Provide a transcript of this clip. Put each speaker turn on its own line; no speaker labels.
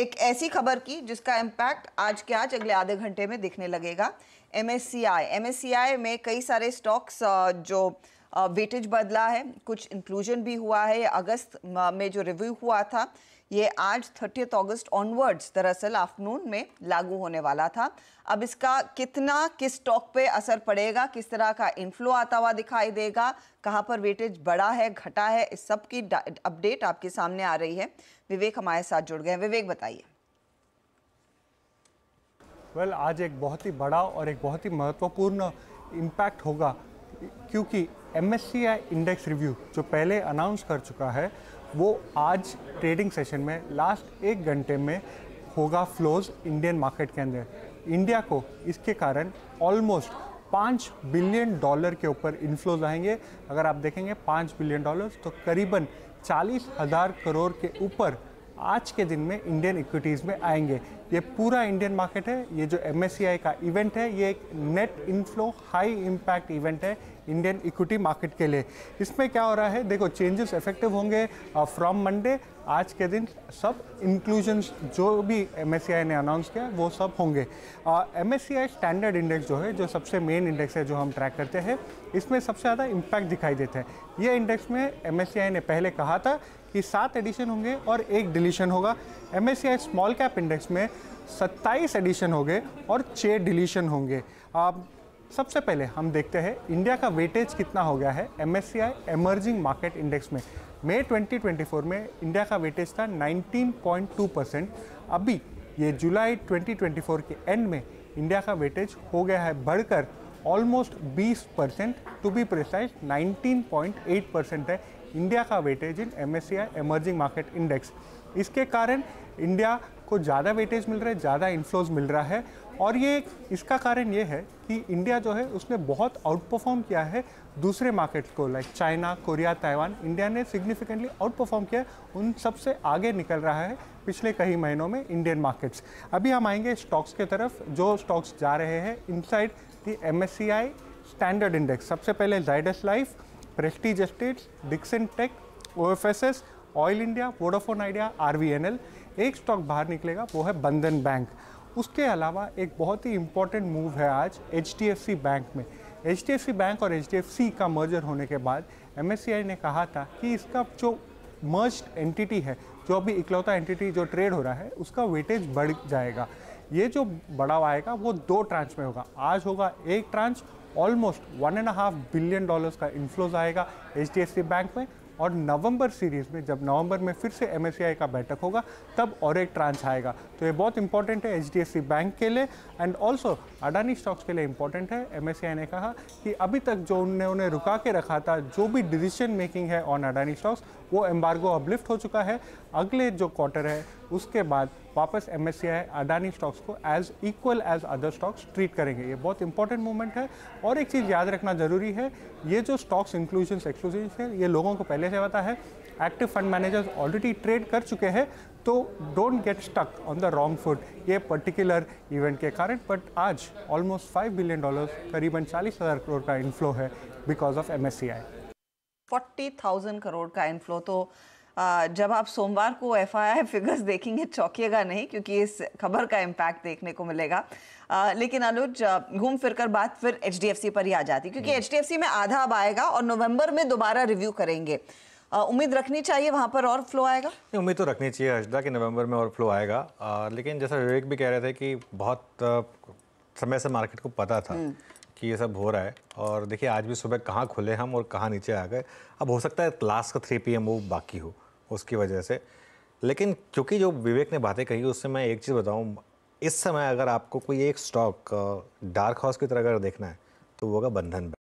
एक ऐसी खबर की जिसका इम्पैक्ट आज के आज अगले आधे घंटे में दिखने लगेगा M S C I S C I में कई सारे स्टॉक्स जो वेटेज बदला है कुछ इंक्लूजन भी हुआ है अगस्त में जो रिव्यू हुआ था ये आज थर्टी अगस्त ऑनवर्ड्स दरअसल आफ्टरनून में लागू होने वाला था अब इसका कितना किस स्टॉक पे असर पड़ेगा किस तरह का इनफ्लो आता हुआ दिखाई देगा कहाँ पर वेटेज बढ़ा है घटा है इस सब की अपडेट आपके सामने आ रही है विवेक हमारे साथ जुड़ गए विवेक बताइए
वेल well, आज एक बहुत ही बड़ा और एक बहुत ही महत्वपूर्ण इम्पैक्ट होगा क्योंकि एम इंडेक्स रिव्यू जो पहले अनाउंस कर चुका है वो आज ट्रेडिंग सेशन में लास्ट एक घंटे में होगा फ्लोज इंडियन मार्केट के अंदर इंडिया को इसके कारण ऑलमोस्ट पाँच बिलियन डॉलर के ऊपर इन्फ्लोज आएंगे अगर आप देखेंगे पाँच बिलियन डॉलर तो करीबन चालीस हज़ार करोड़ के ऊपर आज के दिन में इंडियन इक्विटीज़ में आएंगे ये पूरा इंडियन मार्केट है ये जो एम का इवेंट है ये एक net inflow high impact event है इंडियन इक्विटी मार्केट के लिए इसमें क्या हो रहा है देखो चेंजेस इफेक्टिव होंगे फ्रॉम मंडे आज के दिन सब इंक्लूजन जो भी एम ने अनाउंस किया वो सब होंगे एम एस स्टैंडर्ड इंडेक्स जो है जो सबसे मेन इंडेक्स है जो हम ट्रैक करते हैं इसमें सबसे ज़्यादा इम्पैक्ट दिखाई देते हैं ये इंडेक्स में एम ने पहले कहा था कि सात एडिशन होंगे और एक डिलीशन होगा एम स्मॉल कैप इंडेक्स में सत्ताईस एडिशन हो गए और छः डिलीशन होंगे आप सबसे पहले हम देखते हैं इंडिया का वेटेज कितना हो गया है एम एमर्जिंग मार्केट इंडेक्स में मई 2024 में इंडिया का वेटेज था 19.2 परसेंट अभी ये जुलाई 2024 के एंड में इंडिया का वेटेज हो गया है बढ़कर almost 20 percent to be precise 19.8 percent है इंडिया का weightage in em emerging market index इसके कारण इंडिया को ज़्यादा वेटेज मिल रहा है ज़्यादा इन्फ्लोज मिल रहा है और ये इसका कारण ये है कि इंडिया जो है उसने बहुत आउट परफॉर्म किया है दूसरे मार्केट को like China Korea Taiwan India ने सिग्निफिकेंटली आउट परफॉर्म किया उन सबसे आगे निकल रहा है पिछले कई महीनों में इंडियन मार्केट्स अभी हम आएंगे स्टॉक्स के तरफ जो स्टॉक्स जा रहे हैं inside the M standard index सबसे पहले Zydus Life Prestige Estates Dixon Tech oh Oil India Vodafone Idea R V N L एक स्टॉक बाहर निकलेगा वो है बंधन बैंक उसके अलावा एक बहुत ही इंपॉर्टेंट मूव है आज एच बैंक में एच बैंक और एच का मर्जर होने के बाद एम ने कहा था कि इसका जो मर्ज एंटिटी है जो अभी इकलौता एंटिटी जो ट्रेड हो रहा है उसका वेटेज बढ़ जाएगा ये जो बढ़ावा आएगा वो दो ट्रांच में होगा आज होगा एक tranche almost one and half billion dollars का इन्फ्लोज आएगा एच बैंक में और नवंबर सीरीज़ में जब नवंबर में फिर से एम का बैठक होगा तब और एक ट्रांस आएगा तो ये बहुत इंपॉर्टेंट है एच बैंक के लिए एंड ऑल्सो अडानी स्टॉक्स के लिए इंपॉर्टेंट है एम ने कहा कि अभी तक जो उन्होंने रुका के रखा था जो भी डिसीजन मेकिंग है ऑन अडानी स्टॉक्स वो एम्बार्गो अपलिफ्ट हो चुका है अगले जो क्वार्टर है उसके बाद वापस एम एस अडानी स्टॉक्स को as equal as other stocks treat करेंगे ये बहुत इंपॉर्टेंट मूवमेंट है और एक चीज़ याद रखना जरूरी है ये जो स्टॉक्स इंक्लूजन एक्सक्लूजन है ये लोगों को पहले से पता है active fund managers already trade कर चुके हैं तो don't get stuck on the wrong foot ये पर्टिकुलर इवेंट के कारण बट आज ऑलमोस्ट फाइव बिलियन डॉलर करीबन चालीस हज़ार करोड़ का इनफ्लो है because of M S C I
forty thousand crore का इनफ्लो तो जब आप सोमवार को एफ फिगर्स देखेंगे चौकिएगा नहीं क्योंकि इस खबर का इम्पैक्ट देखने को मिलेगा लेकिन अनुज घूम फिर कर बात फिर एच पर ही आ जाती क्योंकि एच हम्म। में आधा अब आएगा और नवंबर में दोबारा रिव्यू करेंगे उम्मीद रखनी चाहिए वहाँ पर और फ्लो आएगा नहीं
उम्मीद तो रखनी चाहिए अर्शदा कि नवंबर में और फ्लो आएगा आ, लेकिन जैसा विवेक भी कह रहे थे कि बहुत समय से मार्केट को पता था हम्म। कि ये सब हो रहा है और देखिए आज भी सुबह कहाँ खुले हम और कहाँ नीचे आ गए अब हो सकता है लास्ट का थ्री पी एम वो बाकी हो उसकी वजह से लेकिन क्योंकि जो विवेक ने बातें कही उससे मैं एक चीज़ बताऊँ इस समय अगर आपको कोई एक स्टॉक डार्क हाउस की तरह अगर
देखना है तो वो होगा बंधन बैंक